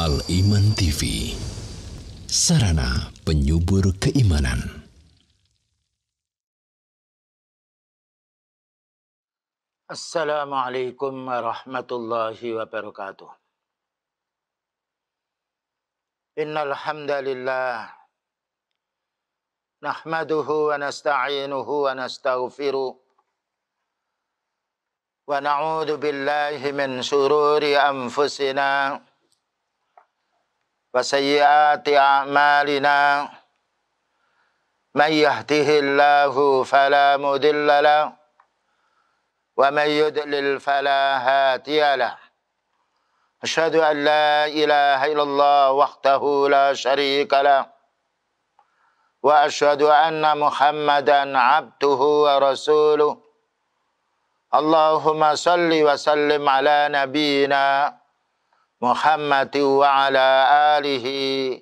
Al-Iman TV Sarana penyubur keimanan Assalamualaikum warahmatullahi wabarakatuh Innal hamdalillah nahmaduhu wa nasta'inuhu wa nastaghfiruh ونعوذ billahi min شرور anfusina وسيئات أعمالنا من يهده الله فلا مضل له ومن يضلل فلا هادي له أشهد أن لا إله إلا الله وحده لا شريك له وأشهد أن محمدا عبده ورسوله اللهم صل وسلم على نبينا Muhammad wa ala alihi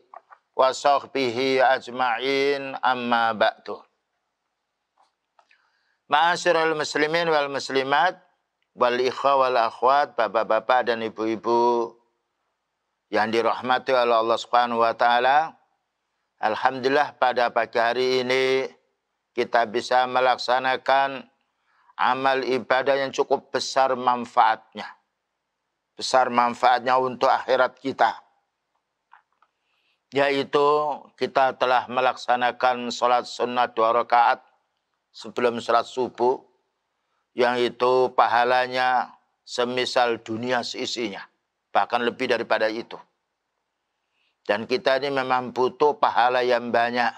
wa sahbihi ajma'in amma ba'du. Ma'asyiral muslimin wal muslimat wal ikhwa wal akhwat, bapak-bapak dan ibu-ibu yang dirahmati oleh Allah Subhanahu wa taala. Alhamdulillah pada pagi hari ini kita bisa melaksanakan amal ibadah yang cukup besar manfaatnya besar manfaatnya untuk akhirat kita. Yaitu kita telah melaksanakan sholat sunnah dua rakaat sebelum sholat subuh. Yang itu pahalanya semisal dunia seisinya. Bahkan lebih daripada itu. Dan kita ini memang butuh pahala yang banyak.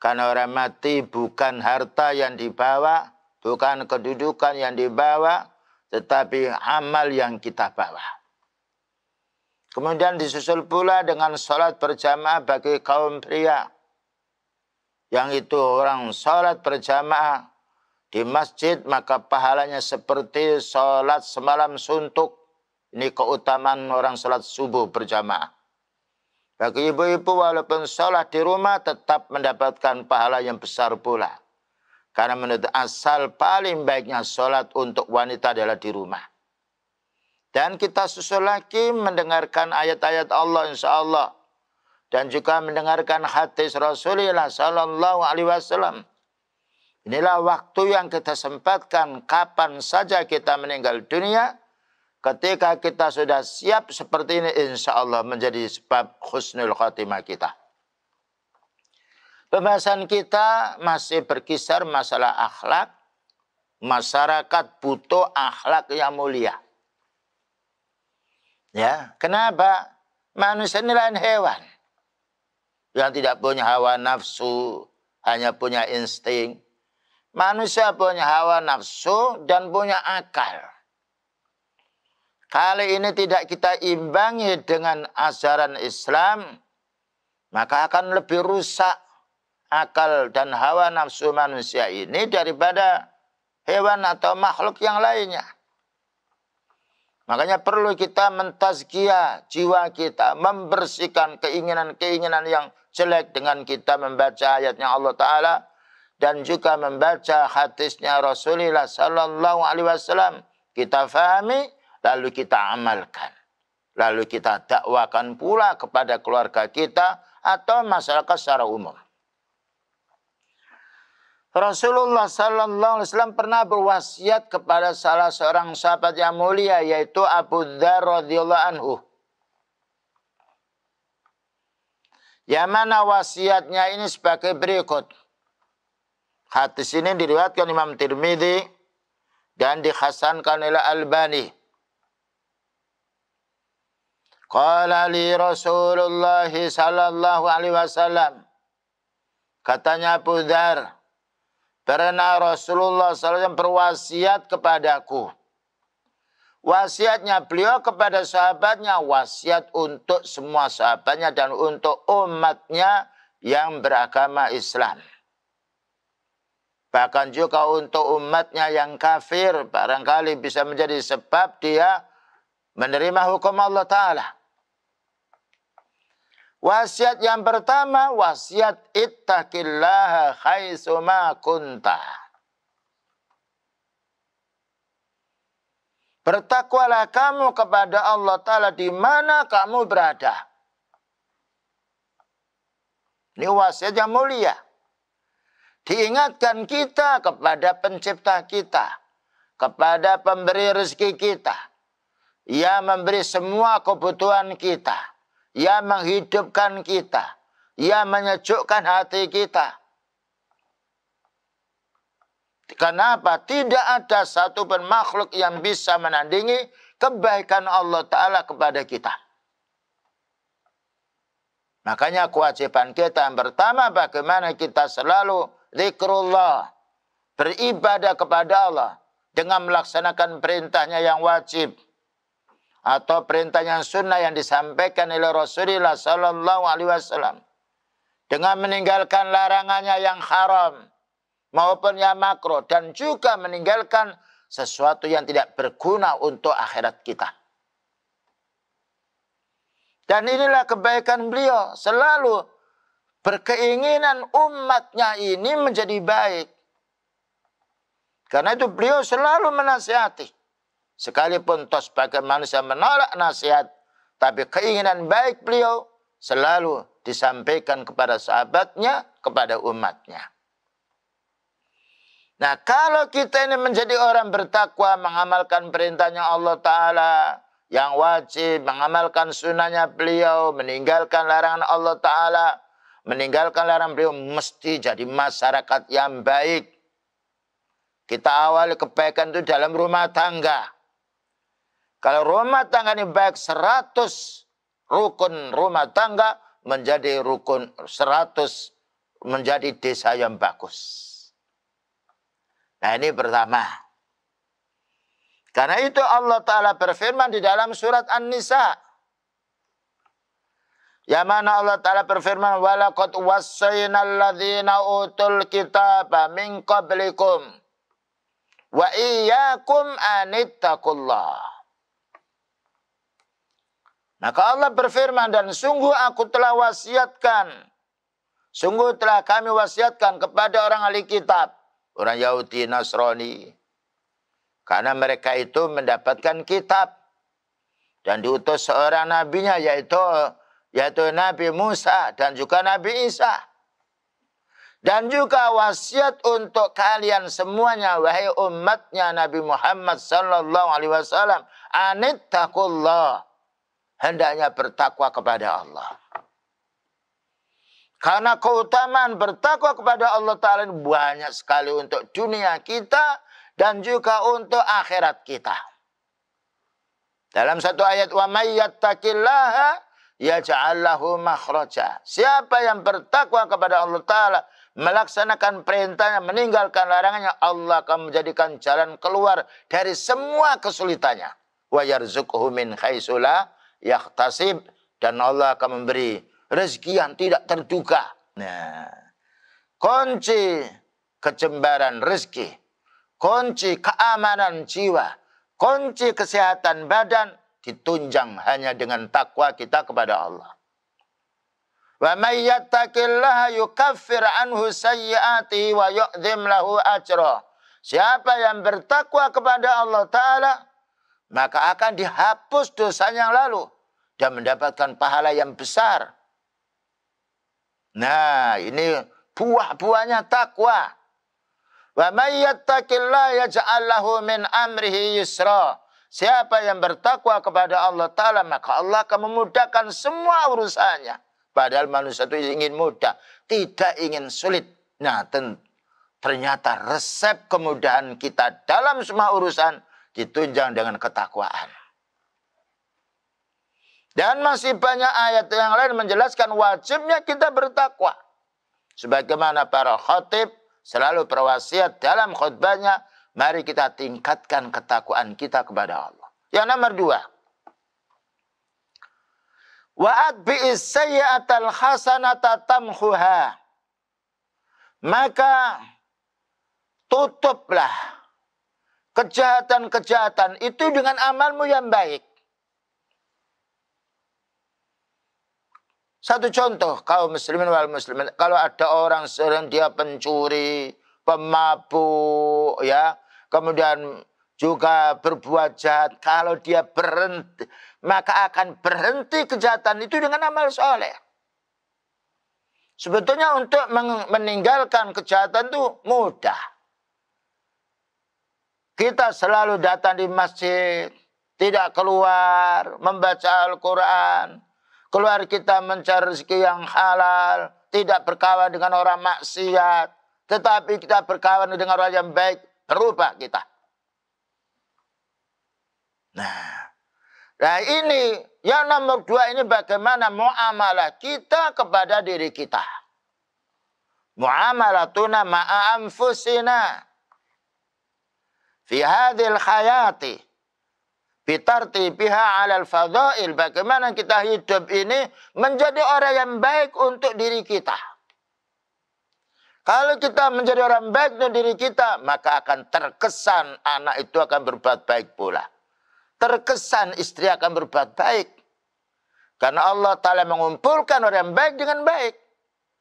Karena orang mati bukan harta yang dibawa, bukan kedudukan yang dibawa, tetapi amal yang kita bawa. Kemudian disusul pula dengan sholat berjamaah bagi kaum pria. Yang itu orang sholat berjamaah di masjid maka pahalanya seperti sholat semalam suntuk. Ini keutamaan orang sholat subuh berjamaah. Bagi ibu-ibu walaupun sholat di rumah tetap mendapatkan pahala yang besar pula. Karena menurut asal paling baiknya sholat untuk wanita adalah di rumah. Dan kita susul lagi mendengarkan ayat-ayat Allah insya Allah. Dan juga mendengarkan hadis Rasulullah Sallallahu Alaihi Wasallam. Inilah waktu yang kita sempatkan kapan saja kita meninggal dunia. Ketika kita sudah siap seperti ini insya Allah menjadi sebab khusnul khatimah kita. Pembahasan kita masih berkisar masalah akhlak. Masyarakat butuh akhlak yang mulia. Ya, kenapa? Manusia ini lain hewan. Yang tidak punya hawa nafsu, hanya punya insting. Manusia punya hawa nafsu dan punya akal. Kali ini tidak kita imbangi dengan ajaran Islam, maka akan lebih rusak akal dan hawa nafsu manusia ini daripada hewan atau makhluk yang lainnya. Makanya perlu kita mentazkiah jiwa kita, membersihkan keinginan-keinginan yang jelek dengan kita membaca ayatnya Allah Ta'ala dan juga membaca hadisnya Rasulullah Sallallahu Alaihi Wasallam. Kita fahami, lalu kita amalkan. Lalu kita dakwakan pula kepada keluarga kita atau masyarakat secara umum. Rasulullah Sallallahu Alaihi Wasallam pernah berwasiat kepada salah seorang sahabat yang mulia yaitu Abu Dhar radhiyallahu anhu. Yang mana wasiatnya ini sebagai berikut. Hadis ini diriwayatkan Imam Tirmidzi dan dihasankan oleh Albani. Qala li Rasulullah sallallahu alaihi wasallam katanya Abu Dzar karena Rasulullah SAW berwasiat kepadaku. Wasiatnya beliau kepada sahabatnya, wasiat untuk semua sahabatnya dan untuk umatnya yang beragama Islam. Bahkan juga untuk umatnya yang kafir barangkali bisa menjadi sebab dia menerima hukum Allah Ta'ala. Wasiat yang pertama, wasiat ittaqillah khaisuma kunta. Bertakwalah kamu kepada Allah Ta'ala di mana kamu berada. Ini wasiat yang mulia. Diingatkan kita kepada pencipta kita. Kepada pemberi rezeki kita. Ia memberi semua kebutuhan kita ia menghidupkan kita. Ia menyejukkan hati kita. Kenapa? Tidak ada satu pun makhluk yang bisa menandingi kebaikan Allah Ta'ala kepada kita. Makanya kewajiban kita yang pertama bagaimana kita selalu zikrullah. Beribadah kepada Allah dengan melaksanakan perintahnya yang wajib atau perintah yang sunnah yang disampaikan oleh Rasulullah Sallallahu Alaihi Wasallam dengan meninggalkan larangannya yang haram maupun yang makro dan juga meninggalkan sesuatu yang tidak berguna untuk akhirat kita. Dan inilah kebaikan beliau selalu berkeinginan umatnya ini menjadi baik. Karena itu beliau selalu menasihati. Sekalipun Tos sebagai manusia menolak nasihat, tapi keinginan baik beliau selalu disampaikan kepada sahabatnya, kepada umatnya. Nah kalau kita ini menjadi orang bertakwa mengamalkan perintahnya Allah Ta'ala yang wajib, mengamalkan sunnahnya beliau, meninggalkan larangan Allah Ta'ala, meninggalkan larangan beliau mesti jadi masyarakat yang baik. Kita awali kebaikan itu dalam rumah tangga. Kalau rumah tangga ini baik 100 rukun rumah tangga menjadi rukun 100 menjadi desa yang bagus. Nah ini pertama. Karena itu Allah Ta'ala berfirman di dalam surat An-Nisa. Ya mana Allah Ta'ala berfirman, وَلَقَدْ wassayna alladhina utul الْكِتَابَ minkablikum. Wa وَإِيَّاكُمْ anittakullah. Maka Allah berfirman dan sungguh aku telah wasiatkan. Sungguh telah kami wasiatkan kepada orang ahli kitab. Orang Yahudi, Nasrani. Karena mereka itu mendapatkan kitab. Dan diutus seorang nabinya yaitu yaitu Nabi Musa dan juga Nabi Isa. Dan juga wasiat untuk kalian semuanya wahai umatnya Nabi Muhammad sallallahu alaihi wasallam, anittaqullah hendaknya bertakwa kepada Allah. Karena keutamaan bertakwa kepada Allah Ta'ala banyak sekali untuk dunia kita dan juga untuk akhirat kita. Dalam satu ayat, وَمَنْ Siapa yang bertakwa kepada Allah Ta'ala, melaksanakan perintahnya, meninggalkan larangannya, Allah akan menjadikan jalan keluar dari semua kesulitannya. وَيَرْزُقْهُ مِنْ خَيْسُلَهُ yaktasib dan Allah akan memberi rezeki yang tidak terduga. Nah, kunci kecembaran rezeki, kunci keamanan jiwa, kunci kesehatan badan ditunjang hanya dengan takwa kita kepada Allah. Wa may yattaqillaha yukaffir anhu sayyi'atihi wa yu'dhim lahu ajra. Siapa yang bertakwa kepada Allah Ta'ala, maka akan dihapus dosanya yang lalu dan mendapatkan pahala yang besar. Nah, ini buah-buahnya takwa. Wa may yattaqillaha yaj'al lahu min amrihi yusra. Siapa yang bertakwa kepada Allah Ta'ala, maka Allah akan memudahkan semua urusannya. Padahal manusia itu ingin mudah, tidak ingin sulit. Nah, ternyata resep kemudahan kita dalam semua urusan ditunjang dengan ketakwaan. Dan masih banyak ayat yang lain menjelaskan wajibnya kita bertakwa. Sebagaimana para khotib selalu berwasiat dalam khutbahnya, mari kita tingkatkan ketakwaan kita kepada Allah. Yang nomor dua. Wa'ad bi'is sayyi'atal hasanata tamhuha. Maka tutuplah kejahatan-kejahatan itu dengan amalmu yang baik. Satu contoh kaum muslimin wal muslimin, kalau ada orang sering dia pencuri, pemabuk ya, kemudian juga berbuat jahat, kalau dia berhenti, maka akan berhenti kejahatan itu dengan amal soleh. Sebetulnya untuk meninggalkan kejahatan itu mudah. Kita selalu datang di masjid, tidak keluar, membaca Al-Quran. Keluar kita mencari rezeki yang halal, tidak berkawan dengan orang maksiat. Tetapi kita berkawan dengan orang yang baik, berubah kita. Nah, nah ini yang nomor dua ini bagaimana muamalah kita kepada diri kita. Muamalah Muamalatuna ma'amfusina fi hadhil hayati bitartibiha al fadhail bagaimana kita hidup ini menjadi orang yang baik untuk diri kita kalau kita menjadi orang baik untuk diri kita maka akan terkesan anak itu akan berbuat baik pula terkesan istri akan berbuat baik karena Allah taala mengumpulkan orang yang baik dengan baik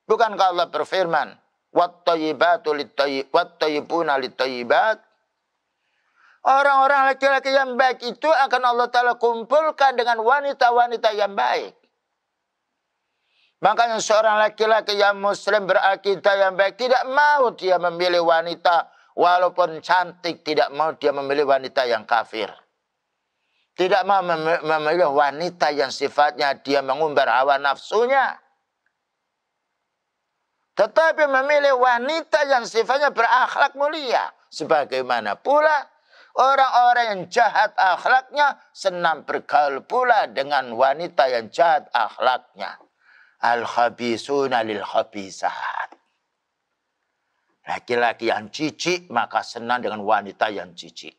bukankah Allah berfirman wat thayyibatu lit-tayyibat wat lit Orang-orang laki-laki yang baik itu akan Allah Ta'ala kumpulkan dengan wanita-wanita yang baik. Makanya seorang laki-laki yang muslim berakidah yang baik tidak mau dia memilih wanita walaupun cantik tidak mau dia memilih wanita yang kafir. Tidak mau memilih wanita yang sifatnya dia mengumbar hawa nafsunya. Tetapi memilih wanita yang sifatnya berakhlak mulia. Sebagaimana pula Orang-orang yang jahat akhlaknya senang bergaul pula dengan wanita yang jahat akhlaknya. Al-khabisuna lil-khabisat. Laki-laki yang cici maka senang dengan wanita yang cici.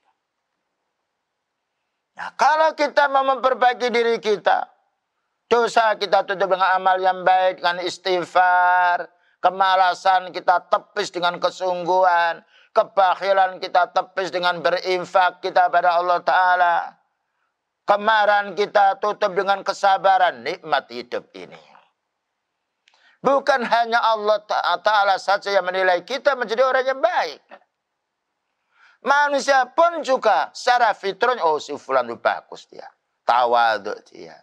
Nah, kalau kita mau memperbaiki diri kita, dosa kita tutup dengan amal yang baik, dengan istighfar, kemalasan kita tepis dengan kesungguhan, kebahilan kita tepis dengan berinfak kita pada Allah Ta'ala. Kemarahan kita tutup dengan kesabaran nikmat hidup ini. Bukan hanya Allah Ta'ala saja yang menilai kita menjadi orang yang baik. Manusia pun juga secara fitrahnya, oh si fulan itu bagus dia. Tawaduk dia.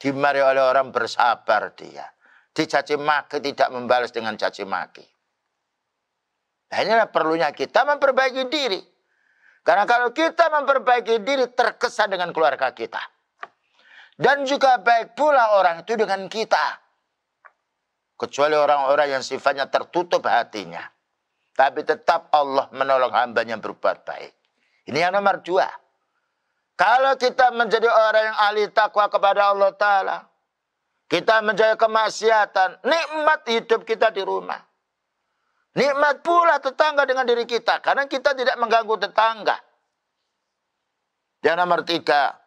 Dimari oleh orang bersabar dia. Dicaci maki tidak membalas dengan caci maki. Nah inilah perlunya kita memperbaiki diri. Karena kalau kita memperbaiki diri terkesan dengan keluarga kita. Dan juga baik pula orang itu dengan kita. Kecuali orang-orang yang sifatnya tertutup hatinya. Tapi tetap Allah menolong hamba yang berbuat baik. Ini yang nomor dua. Kalau kita menjadi orang yang ahli takwa kepada Allah Ta'ala. Kita menjadi kemaksiatan. Nikmat hidup kita di rumah. Nikmat pula tetangga dengan diri kita karena kita tidak mengganggu tetangga. Yang nomor tiga,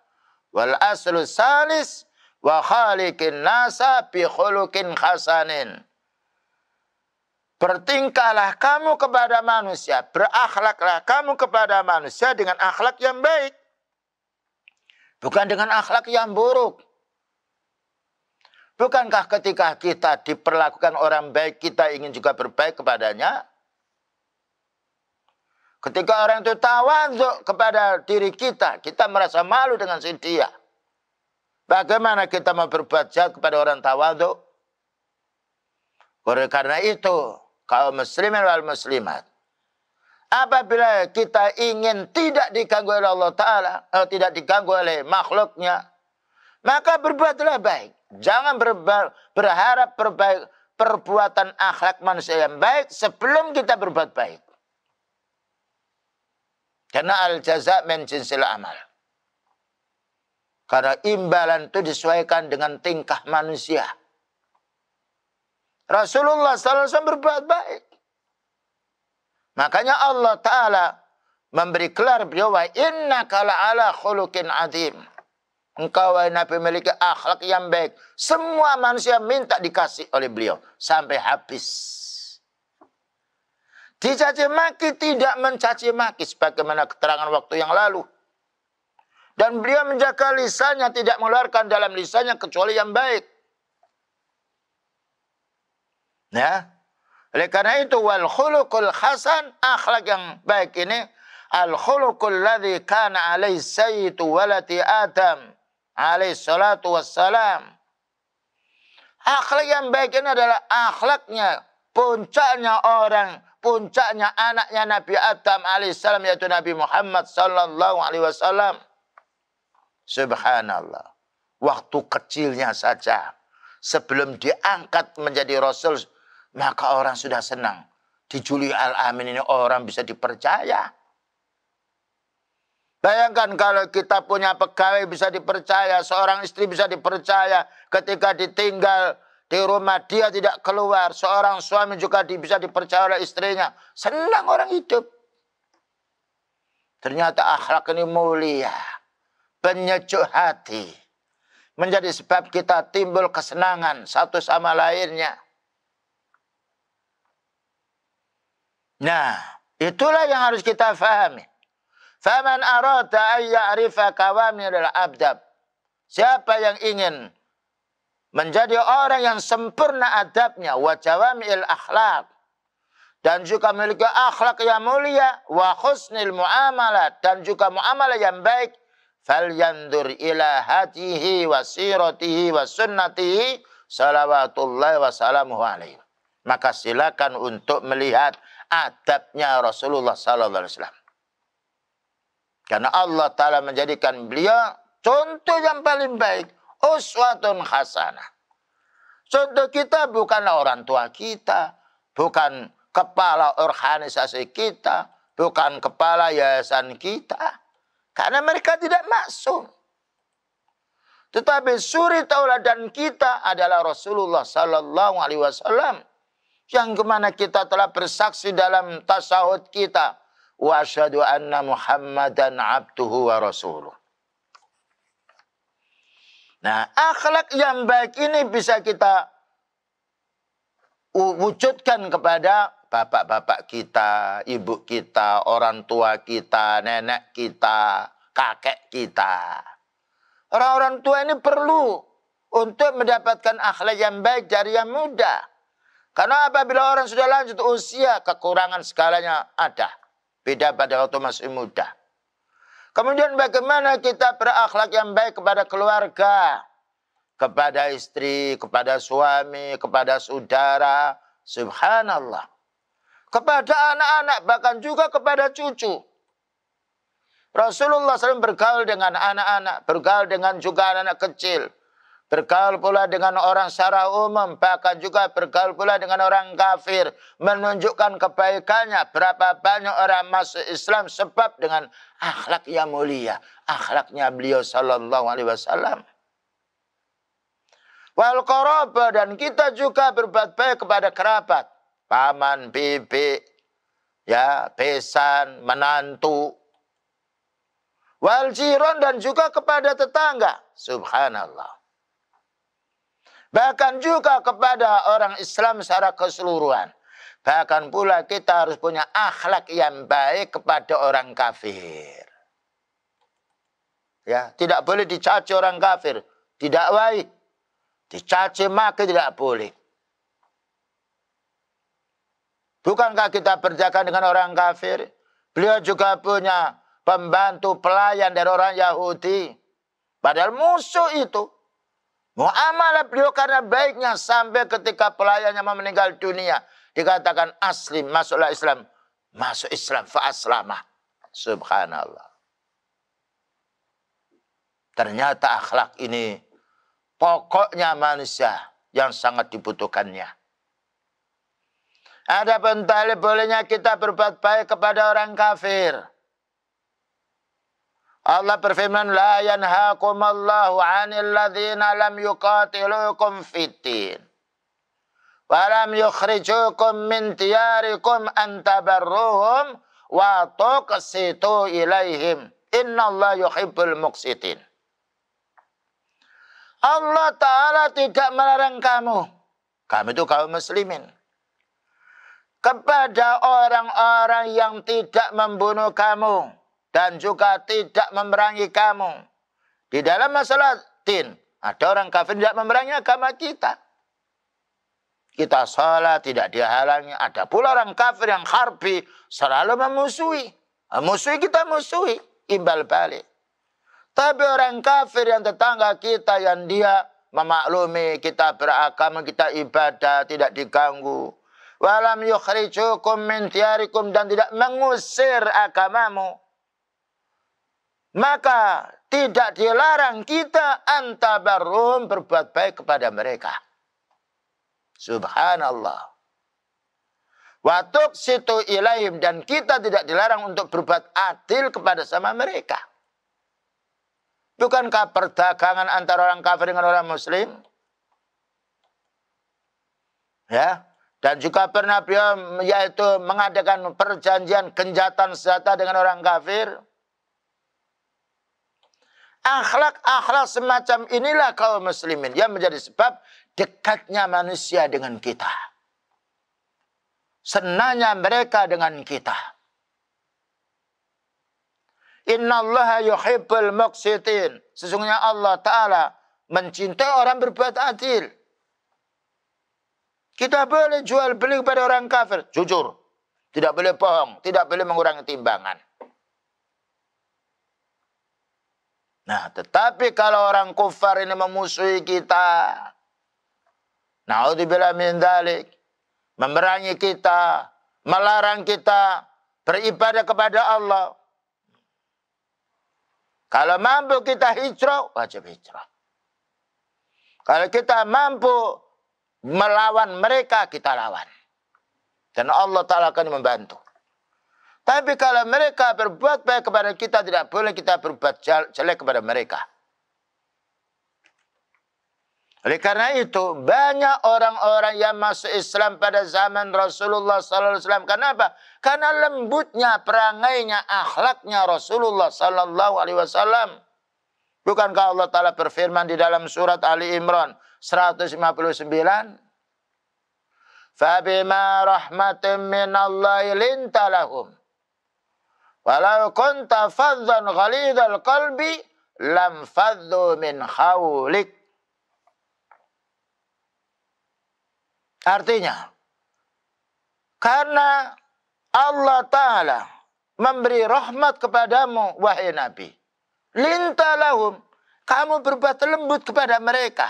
wal aslu salis wa khaliqin nasa bi khulukin khasanin. Bertingkahlah kamu kepada manusia, berakhlaklah kamu kepada manusia dengan akhlak yang baik. Bukan dengan akhlak yang buruk. Bukankah ketika kita diperlakukan orang baik, kita ingin juga berbaik kepadanya? Ketika orang itu tawaduk kepada diri kita, kita merasa malu dengan si dia. Bagaimana kita mau berbuat jahat kepada orang tawaduk? Oleh karena itu, kaum muslimin wal muslimat, apabila kita ingin tidak diganggu oleh Allah Ta'ala, atau eh, tidak diganggu oleh makhluknya, maka berbuatlah baik. Jangan berba berharap perbaik, perbuatan akhlak manusia yang baik sebelum kita berbuat baik. Karena al jaza min amal. Karena imbalan itu disesuaikan dengan tingkah manusia. Rasulullah SAW berbuat baik. Makanya Allah Ta'ala memberi gelar beliau, Inna kala ala khuluqin azim. Engkau wahai Nabi memiliki akhlak yang baik. Semua manusia minta dikasih oleh beliau. Sampai habis. Dicaci maki tidak mencaci maki sebagaimana keterangan waktu yang lalu. Dan beliau menjaga lisannya tidak mengeluarkan dalam lisannya kecuali yang baik. Ya. Oleh karena itu wal khulukul hasan akhlak yang baik ini al khulukul ladhi kana alaih sayyidu walati Adam alaih salatu wassalam. Akhlak yang baik ini adalah akhlaknya, puncaknya orang, puncaknya anaknya Nabi Adam alaihissalam yaitu Nabi Muhammad sallallahu alaihi wasallam. Subhanallah. Waktu kecilnya saja sebelum diangkat menjadi rasul maka orang sudah senang. Di Juli Al-Amin ini orang bisa dipercaya. Bayangkan kalau kita punya pegawai bisa dipercaya, seorang istri bisa dipercaya ketika ditinggal di rumah dia tidak keluar, seorang suami juga bisa dipercaya oleh istrinya. Senang orang hidup. Ternyata akhlak ini mulia, penyejuk hati. Menjadi sebab kita timbul kesenangan satu sama lainnya. Nah, itulah yang harus kita fahami. Faman arada an ya'rifa kawamirul abdab. Siapa yang ingin menjadi orang yang sempurna adabnya wa jawamil akhlak dan juga memiliki akhlak yang mulia wa khusnil muamalah dan juga muamalah yang baik yandur ila hatihi wa siratihi wa sunnatihi salawatullahi wa salamuhu alaihi maka silakan untuk melihat adabnya Rasulullah sallallahu alaihi wasallam karena Allah Ta'ala menjadikan beliau contoh yang paling baik. Uswatun khasanah. Contoh kita bukan orang tua kita, bukan kepala organisasi kita, bukan kepala yayasan kita. Karena mereka tidak masuk. Tetapi suri tauladan kita adalah Rasulullah Sallallahu Alaihi Wasallam yang kemana kita telah bersaksi dalam tasawuf kita wa asyhadu anna Muhammadan abduhu wa rasuluh. Nah, akhlak yang baik ini bisa kita wujudkan kepada bapak-bapak kita, ibu kita, orang tua kita, nenek kita, kakek kita. Orang-orang tua ini perlu untuk mendapatkan akhlak yang baik dari yang muda. Karena apabila orang sudah lanjut usia, kekurangan segalanya ada. Beda pada waktu masih muda. Kemudian bagaimana kita berakhlak yang baik kepada keluarga, kepada istri, kepada suami, kepada saudara, subhanallah. Kepada anak-anak, bahkan juga kepada cucu. Rasulullah SAW bergaul dengan anak-anak, bergaul dengan juga anak-anak kecil. Bergaul pula dengan orang secara umum, bahkan juga bergaul pula dengan orang kafir. Menunjukkan kebaikannya, berapa banyak orang masuk Islam sebab dengan akhlak yang mulia. Akhlaknya beliau sallallahu alaihi wasallam. Wal koroba dan kita juga berbuat baik kepada kerabat. Paman, bibi, ya, besan, menantu. Wal jiron dan juga kepada tetangga. Subhanallah. Bahkan juga kepada orang Islam secara keseluruhan. Bahkan pula kita harus punya akhlak yang baik kepada orang kafir. Ya, tidak boleh dicaci orang kafir, tidak baik. Dicaci maka tidak boleh. Bukankah kita berjaga dengan orang kafir? Beliau juga punya pembantu pelayan dari orang Yahudi. Padahal musuh itu. Muamalah beliau karena baiknya sampai ketika pelayannya mau meninggal dunia. Dikatakan asli masuklah Islam. Masuk Islam, fa'aslamah. Subhanallah. Ternyata akhlak ini pokoknya manusia yang sangat dibutuhkannya. Ada pun bolehnya kita berbuat baik kepada orang kafir. Allah berfirman la yanhaakumullahu 'anil ladzina lam yuqatilukum fitin wa lam yukhrijukum min diyarikum an tabarruhum wa tuqsitu ilaihim innallaha yuhibbul muqsitin Allah taala tidak melarang kamu kami itu kaum muslimin kepada orang-orang yang tidak membunuh kamu dan juga tidak memerangi kamu. Di dalam masalah tin, ada orang kafir tidak memerangi agama kita. Kita sholat tidak dihalangi. Ada pula orang kafir yang harbi selalu memusuhi. Musuhi kita musuhi, imbal balik. Tapi orang kafir yang tetangga kita yang dia memaklumi kita beragama, kita ibadah, tidak diganggu. Walam yukhrijukum min dan tidak mengusir agamamu maka tidak dilarang kita antabarum berbuat baik kepada mereka. Subhanallah. Watuk situ ilaim dan kita tidak dilarang untuk berbuat adil kepada sama mereka. Bukankah perdagangan antara orang kafir dengan orang muslim? Ya, dan juga pernah beliau yaitu mengadakan perjanjian kenjatan senjata dengan orang kafir akhlak-akhlak semacam inilah kaum muslimin yang menjadi sebab dekatnya manusia dengan kita. Senangnya mereka dengan kita. Inna allaha yuhibbul muqsitin. Sesungguhnya Allah Ta'ala mencintai orang berbuat adil. Kita boleh jual beli kepada orang kafir. Jujur. Tidak boleh bohong. Tidak boleh mengurangi timbangan. Nah, tetapi kalau orang kufar ini memusuhi kita, naudzubillah min dalik, memerangi kita, melarang kita beribadah kepada Allah. Kalau mampu kita hijrah, wajib hijrah. Kalau kita mampu melawan mereka, kita lawan. Dan Allah Ta'ala akan membantu. Tapi kalau mereka berbuat baik kepada kita, tidak boleh kita berbuat jelek kepada mereka. Oleh karena itu, banyak orang-orang yang masuk Islam pada zaman Rasulullah SAW. Kenapa? Karena lembutnya, perangainya, akhlaknya Rasulullah SAW. Bukankah Allah Ta'ala berfirman di dalam surat Ali Imran 159? Fabima rahmatin minallahi lintalahum. Walau kunta fadzan ghalidhal qalbi lam faddu min khawlik. Artinya, karena Allah Ta'ala memberi rahmat kepadamu, wahai Nabi. Lintalahum, kamu berbuat lembut kepada mereka.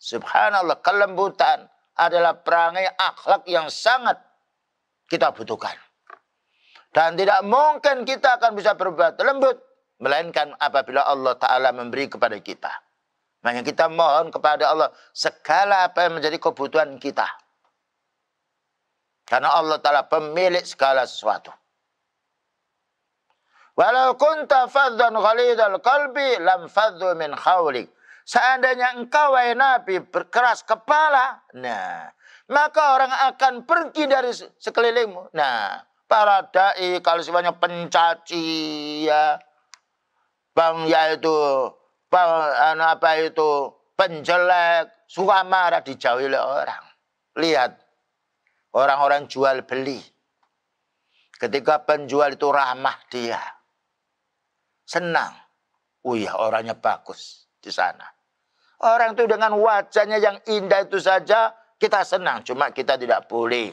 Subhanallah, kelembutan adalah perangai akhlak yang sangat kita butuhkan. Dan tidak mungkin kita akan bisa berbuat lembut. Melainkan apabila Allah Ta'ala memberi kepada kita. Maka kita mohon kepada Allah segala apa yang menjadi kebutuhan kita. Karena Allah Ta'ala pemilik segala sesuatu. Walau kunta fadhan ghalidal qalbi lam fadhu min khawlik. Seandainya engkau wahai Nabi berkeras kepala, nah, maka orang akan pergi dari sekelilingmu. Nah, para dai kalau sifatnya pencaci ya bang ya itu bang anu apa itu penjelek suka marah dijauhi oleh orang lihat orang-orang jual beli ketika penjual itu ramah dia senang oh ya orangnya bagus di sana orang itu dengan wajahnya yang indah itu saja kita senang cuma kita tidak boleh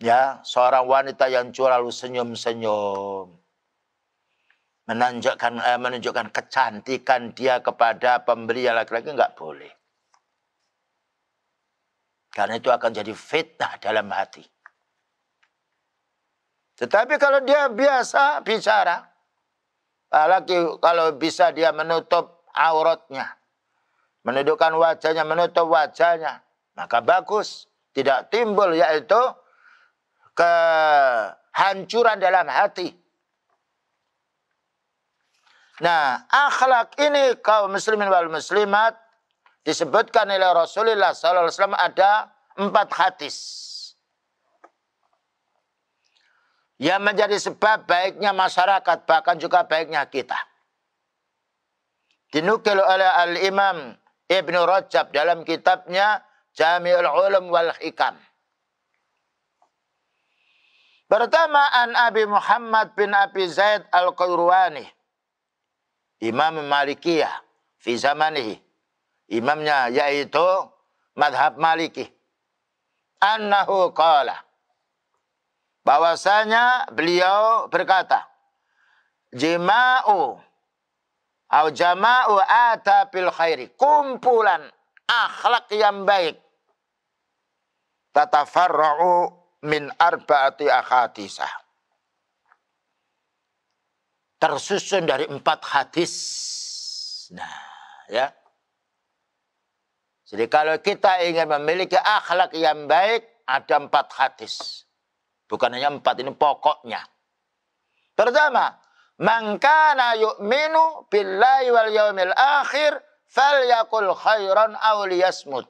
ya seorang wanita yang selalu senyum-senyum menunjukkan eh, menunjukkan kecantikan dia kepada pembeli laki-laki nggak boleh karena itu akan jadi fitnah dalam hati tetapi kalau dia biasa bicara laki kalau bisa dia menutup auratnya menundukkan wajahnya menutup wajahnya maka bagus tidak timbul yaitu kehancuran dalam hati. Nah, akhlak ini kaum muslimin wal muslimat disebutkan oleh Rasulullah SAW ada empat hadis. Yang menjadi sebab baiknya masyarakat, bahkan juga baiknya kita. Dinukil oleh Al-Imam Ibn Rajab dalam kitabnya Jami'ul Ulum wal Hikam. Pertama an Abi Muhammad bin Abi Zaid al Qurwani Imam Malikiyah fi zamanihi. Imamnya yaitu madhab Maliki. Annahu qala. Bahwasanya beliau berkata. Jima'u. atau jama'u ata bil khairi. Kumpulan akhlak yang baik. Tatafarra'u min arbaati akhadisah. Tersusun dari empat hadis. Nah, ya. Jadi kalau kita ingin memiliki akhlak yang baik, ada empat hadis. Bukan hanya empat, ini pokoknya. Pertama, mangkana yu'minu billahi wal yaumil akhir, fal yakul khairan awliyasmut.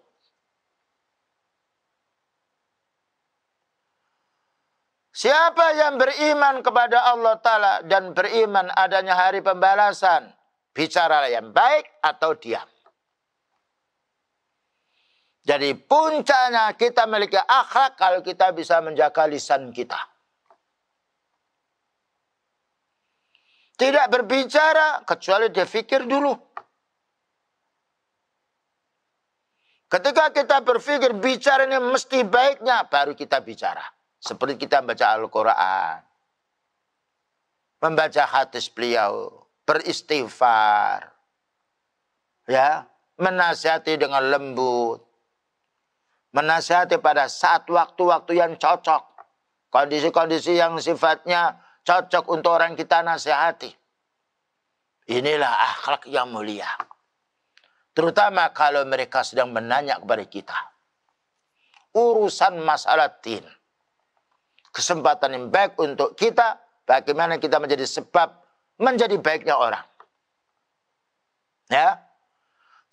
Siapa yang beriman kepada Allah Ta'ala dan beriman adanya hari pembalasan? Bicara yang baik atau diam. Jadi puncaknya kita memiliki akhlak kalau kita bisa menjaga lisan kita. Tidak berbicara kecuali dia pikir dulu. Ketika kita berpikir bicara ini mesti baiknya baru kita bicara. Seperti kita membaca Al-Quran. Membaca hadis beliau. Beristighfar. Ya. Menasihati dengan lembut. Menasihati pada saat waktu-waktu yang cocok. Kondisi-kondisi yang sifatnya cocok untuk orang kita nasihati. Inilah akhlak yang mulia. Terutama kalau mereka sedang menanya kepada kita. Urusan masalah tin kesempatan yang baik untuk kita bagaimana kita menjadi sebab menjadi baiknya orang. Ya.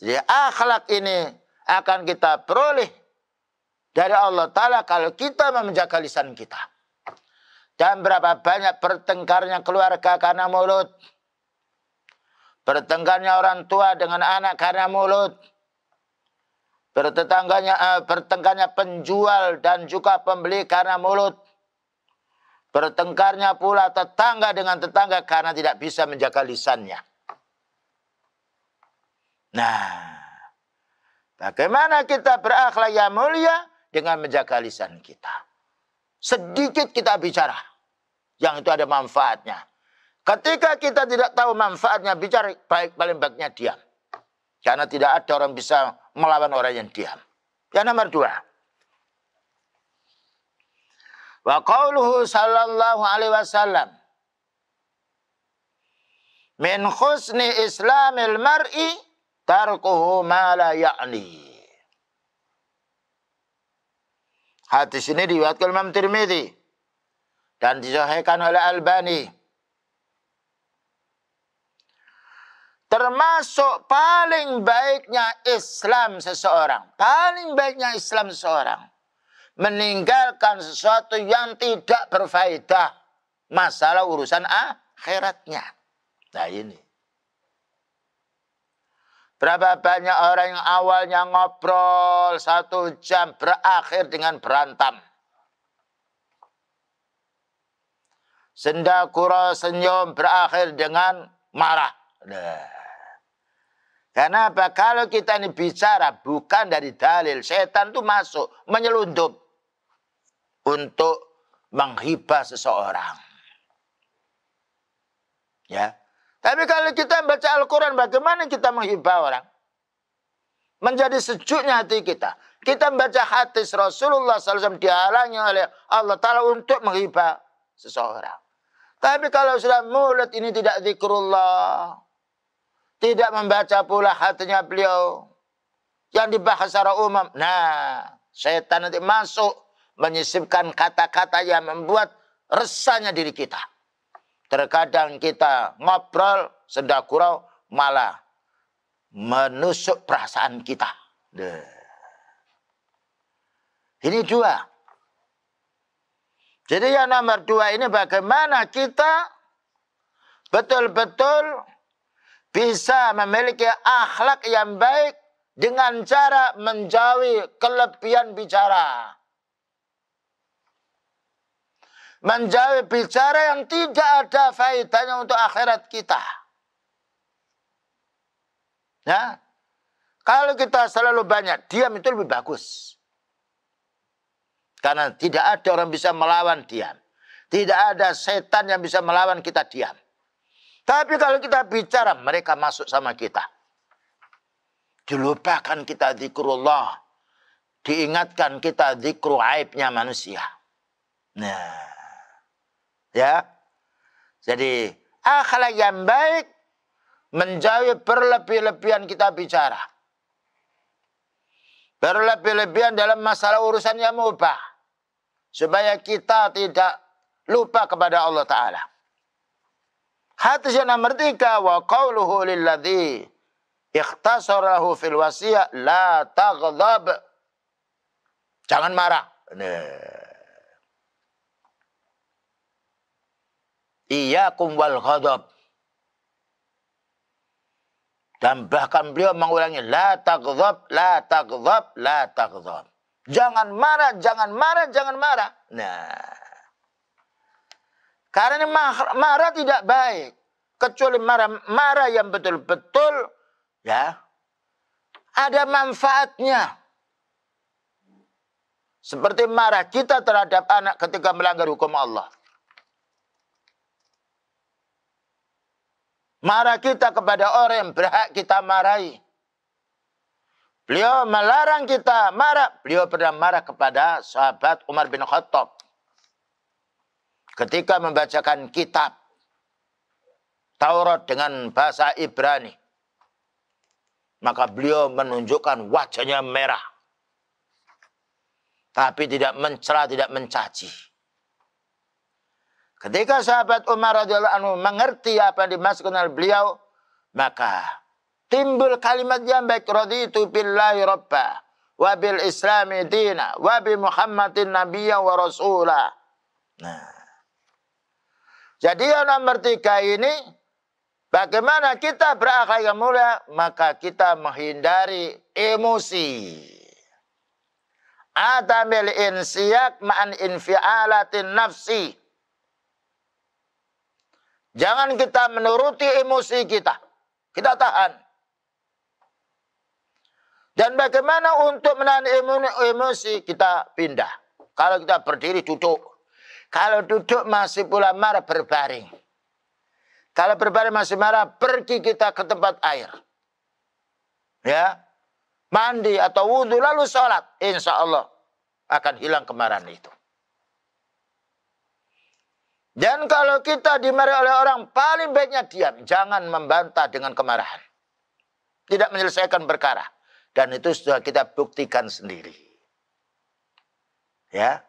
Jadi akhlak ini akan kita peroleh dari Allah Ta'ala kalau kita menjaga lisan kita. Dan berapa banyak pertengkarnya keluarga karena mulut. Pertengkarnya orang tua dengan anak karena mulut. Pertetangganya, eh, pertengkarnya penjual dan juga pembeli karena mulut. Bertengkarnya pula tetangga dengan tetangga karena tidak bisa menjaga lisannya. Nah, bagaimana kita berakhlak yang mulia dengan menjaga lisan kita? Sedikit kita bicara, yang itu ada manfaatnya. Ketika kita tidak tahu manfaatnya bicara, baik paling baiknya diam. Karena tidak ada orang bisa melawan orang yang diam. Yang nomor dua, Wa qawluhu sallallahu alaihi wasallam Min khusni islamil mar'i tarkuhu ma la ya'ni. Hadis ini diwakil Imam Tirmidhi. dan disahihkan oleh Albani. Termasuk paling baiknya Islam seseorang, paling baiknya Islam seseorang meninggalkan sesuatu yang tidak berfaedah masalah urusan akhiratnya. Nah ini. Berapa banyak orang yang awalnya ngobrol satu jam berakhir dengan berantem. Sendakura senyum berakhir dengan marah. Nah. Karena apa? Kalau kita ini bicara bukan dari dalil, setan itu masuk, menyelundup untuk menghibah seseorang. Ya. Tapi kalau kita baca Al-Quran, bagaimana kita menghibah orang? Menjadi sejuknya hati kita. Kita membaca hadis Rasulullah SAW dihalangi oleh Allah Ta'ala untuk menghibah seseorang. Tapi kalau sudah mulut ini tidak zikrullah. Tidak membaca pula hatinya beliau. Yang dibahas secara umum. Nah, setan nanti masuk menyisipkan kata-kata yang membuat resahnya diri kita. Terkadang kita ngobrol sedang kurau malah menusuk perasaan kita. Duh. Ini dua. Jadi yang nomor dua ini bagaimana kita betul-betul bisa memiliki akhlak yang baik dengan cara menjauhi kelebihan bicara menjawab bicara yang tidak ada faedahnya untuk akhirat kita. Ya. Kalau kita selalu banyak diam itu lebih bagus. Karena tidak ada orang bisa melawan diam. Tidak ada setan yang bisa melawan kita diam. Tapi kalau kita bicara mereka masuk sama kita. Dilupakan kita zikrullah. Diingatkan kita zikru aibnya manusia. Nah, Ya. Jadi akhlak yang baik menjauhi berlebih-lebihan kita bicara. Berlebih-lebihan dalam masalah urusan yang mubah. Supaya kita tidak lupa kepada Allah Ta'ala. Hadis yang nomor tiga. Wa qawluhu lilladhi ikhtasarahu fil wasiyah, la taghdab. Jangan marah. Nih. Iyakum wal ghadab. Dan bahkan beliau mengulangi la taghdab, la taghdab, la taghdab. Jangan marah, jangan marah, jangan marah. Nah. Karena marah, marah tidak baik. Kecuali marah marah yang betul-betul ya ada manfaatnya. Seperti marah kita terhadap anak ketika melanggar hukum Allah. Marah kita kepada orang yang berhak kita marahi. Beliau melarang kita marah. Beliau pernah marah kepada sahabat Umar bin Khattab. Ketika membacakan kitab Taurat dengan bahasa Ibrani. Maka beliau menunjukkan wajahnya merah. Tapi tidak mencela, tidak mencaci. Ketika sahabat Umar radhiyallahu anhu mengerti apa yang dimaksud oleh beliau, maka timbul kalimat yang baik raditu billahi rabba wa bil islami dina wa bi muhammadin nabiyya wa rasula. Nah. Jadi yang nomor tiga ini Bagaimana kita berakhlak yang mulia? Maka kita menghindari emosi. Atamil insiyak ma'an infialatin nafsi. Jangan kita menuruti emosi kita. Kita tahan. Dan bagaimana untuk menahan emosi kita pindah. Kalau kita berdiri duduk. Kalau duduk masih pula marah berbaring. Kalau berbaring masih marah pergi kita ke tempat air. Ya. Mandi atau wudhu lalu sholat. Insya Allah akan hilang kemarahan itu. Dan kalau kita dimarahi oleh orang, paling baiknya diam. Jangan membantah dengan kemarahan. Tidak menyelesaikan perkara. Dan itu sudah kita buktikan sendiri. Ya.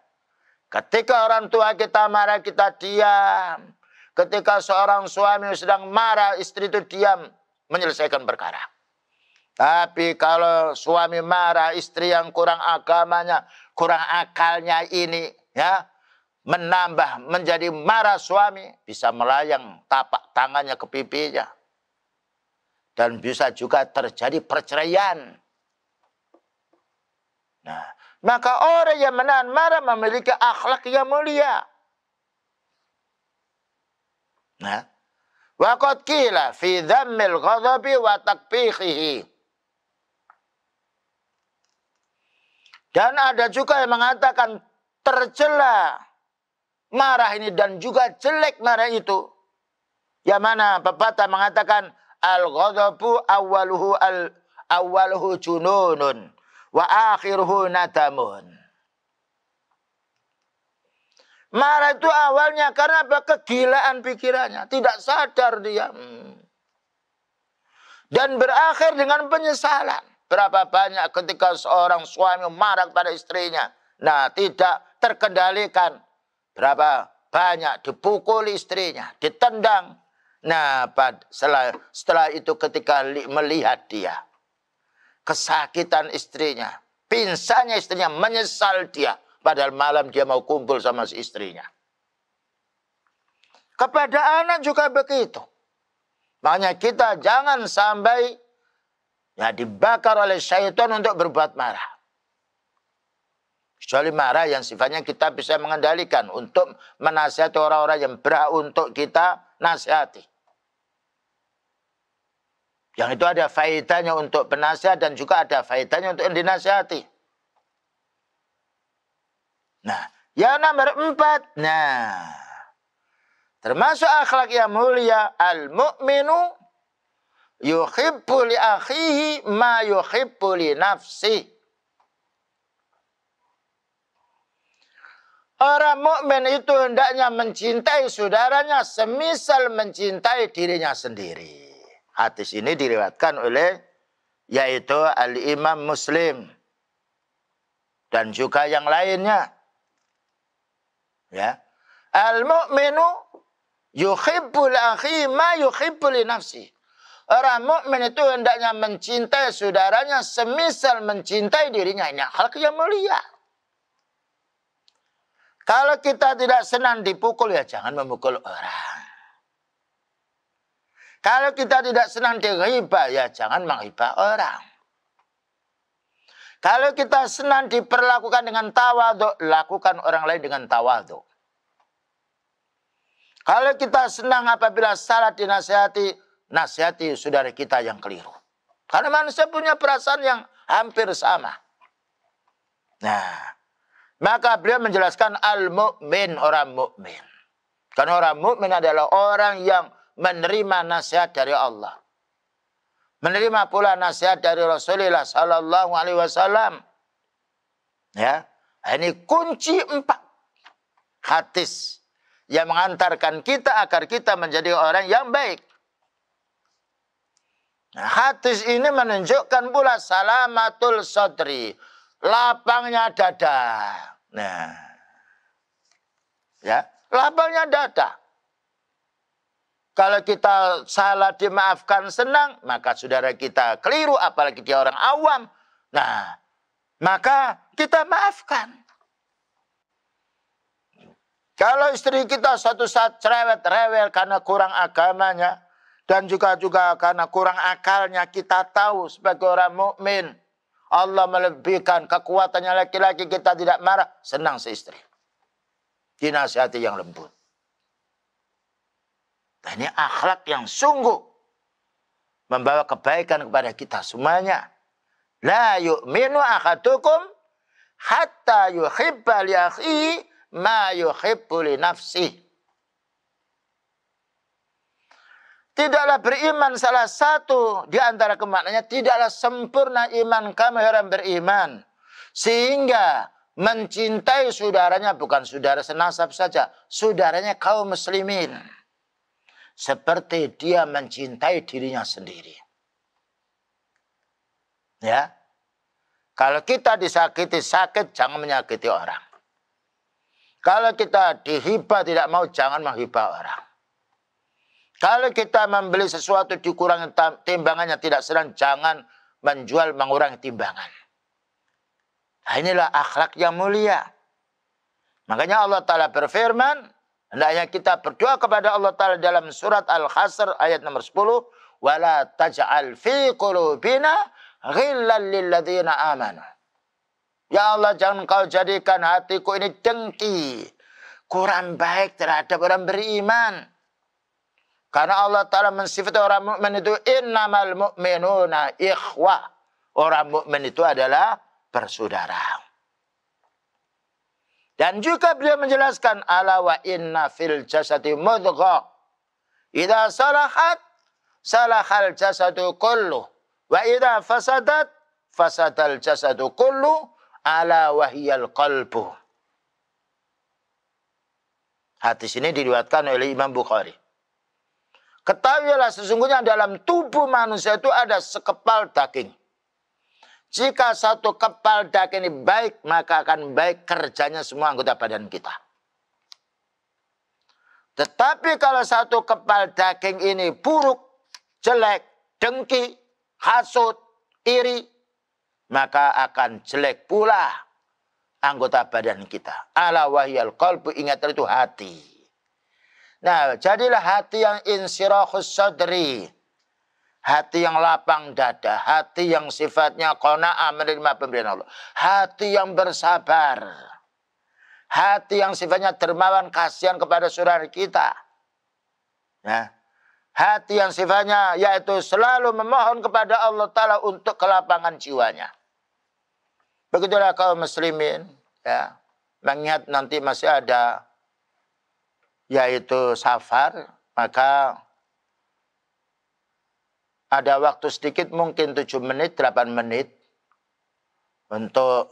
Ketika orang tua kita marah, kita diam. Ketika seorang suami sedang marah, istri itu diam. Menyelesaikan perkara. Tapi kalau suami marah, istri yang kurang agamanya, kurang akalnya ini, ya menambah menjadi marah suami bisa melayang tapak tangannya ke pipinya dan bisa juga terjadi perceraian. Nah, maka orang yang menahan marah memiliki akhlak yang mulia. Nah, waqad qila fi dhammil ghadabi wa takfihihi. Dan ada juga yang mengatakan tercela marah ini dan juga jelek marah itu. Yang mana pepatah mengatakan al-ghadabu awaluhu al awaluhu jununun wa akhiruhu nadamun. Marah itu awalnya karena apa? Kegilaan pikirannya. Tidak sadar dia. Hmm. Dan berakhir dengan penyesalan. Berapa banyak ketika seorang suami marah pada istrinya. Nah tidak terkendalikan berapa banyak dipukul istrinya, ditendang. Nah, setelah, setelah itu ketika melihat dia, kesakitan istrinya, pingsannya istrinya, menyesal dia. Padahal malam dia mau kumpul sama si istrinya. Kepada anak juga begitu. Makanya kita jangan sampai ya dibakar oleh syaitan untuk berbuat marah. Kecuali marah yang sifatnya kita bisa mengendalikan untuk menasihati orang-orang yang berhak untuk kita nasihati. Yang itu ada faedahnya untuk penasihat dan juga ada faedahnya untuk yang dinasihati. Nah, yang nomor empat. Nah, termasuk akhlak yang mulia. Al-mu'minu yuhibbu li akhihi ma yuhibbu li nafsihi. Orang mukmin itu hendaknya mencintai saudaranya semisal mencintai dirinya sendiri. Hadis ini diriwatkan oleh yaitu Al-Imam Muslim dan juga yang lainnya. Ya. al mukminu yuhibbul akhi ma yuhibbul nafsi. Orang mukmin itu hendaknya mencintai saudaranya semisal mencintai dirinya. Ini hal yang mulia. Kalau kita tidak senang dipukul ya jangan memukul orang. Kalau kita tidak senang dighibah ya jangan menghibah orang. Kalau kita senang diperlakukan dengan tawaduk, lakukan orang lain dengan tawaduk. Kalau kita senang apabila salah dinasihati, nasihati saudara kita yang keliru. Karena manusia punya perasaan yang hampir sama. Nah, maka beliau menjelaskan al-mu'min orang mu'min. Karena orang mu'min adalah orang yang menerima nasihat dari Allah. Menerima pula nasihat dari Rasulullah sallallahu alaihi wasallam. Ya. Ini kunci empat hadis yang mengantarkan kita agar kita menjadi orang yang baik. Nah, hadis ini menunjukkan pula salamatul sodri lapangnya dada. Nah, ya, lapangnya dada. Kalau kita salah dimaafkan senang, maka saudara kita keliru, apalagi dia orang awam. Nah, maka kita maafkan. Kalau istri kita suatu saat cerewet rewel karena kurang agamanya dan juga juga karena kurang akalnya kita tahu sebagai orang mukmin Allah melebihkan kekuatannya laki-laki kita tidak marah, senang seistri. Dinasihati yang lembut. Dan nah, ini akhlak yang sungguh membawa kebaikan kepada kita semuanya. La yu'minu ahadukum hatta yuhibba li akhi ma yuhibbu li nafsihi. tidaklah beriman salah satu di antara kemaknanya tidaklah sempurna iman kamu orang beriman sehingga mencintai saudaranya bukan saudara senasab saja saudaranya kaum muslimin seperti dia mencintai dirinya sendiri ya kalau kita disakiti sakit jangan menyakiti orang kalau kita dihibah tidak mau jangan menghibah orang kalau kita membeli sesuatu dikurangi timbangannya tidak sedang, jangan menjual mengurangi timbangan. Nah, inilah akhlak yang mulia. Makanya Allah Ta'ala berfirman, hendaknya kita berdoa kepada Allah Ta'ala dalam surat al khasr ayat nomor 10, وَلَا تَجْعَلْ فِي قُلُوبِنَا غِلًّا لِلَّذِينَ آمَنُوا Ya Allah jangan kau jadikan hatiku ini dengki, kurang baik terhadap orang beriman. Karena Allah Ta'ala mensifati orang mukmin itu innamal mu'minuna ikhwah. Orang mukmin itu adalah bersaudara. Dan juga beliau menjelaskan ala wa inna fil jasadi mudghah. Idza salahat salahal jasadu kullu wa idza fasadat fasadal jasadu kullu ala wahiyal qalbu. Hadis ini diriwayatkan oleh Imam Bukhari. Ketahuilah sesungguhnya dalam tubuh manusia itu ada sekepal daging. Jika satu kepal daging ini baik, maka akan baik kerjanya semua anggota badan kita. Tetapi kalau satu kepal daging ini buruk, jelek, dengki, hasut, iri, maka akan jelek pula anggota badan kita. Ala wahyal kalbu ingat itu hati. Nah, jadilah hati yang insirahus sadri. Hati yang lapang dada, hati yang sifatnya kona'ah menerima pemberian Allah. Hati yang bersabar. Hati yang sifatnya dermawan kasihan kepada saudara kita. Ya. hati yang sifatnya yaitu selalu memohon kepada Allah Ta'ala untuk kelapangan jiwanya. Begitulah kaum muslimin. Ya, mengingat nanti masih ada yaitu safar, maka ada waktu sedikit mungkin 7 menit, 8 menit untuk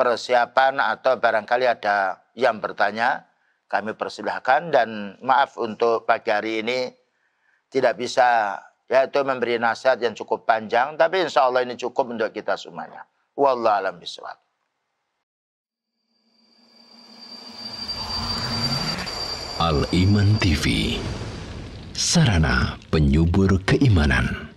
persiapan atau barangkali ada yang bertanya, kami persilahkan dan maaf untuk pagi hari ini tidak bisa yaitu memberi nasihat yang cukup panjang, tapi insya Allah ini cukup untuk kita semuanya. Wallahualam biswab. Al Iman TV, sarana penyubur keimanan.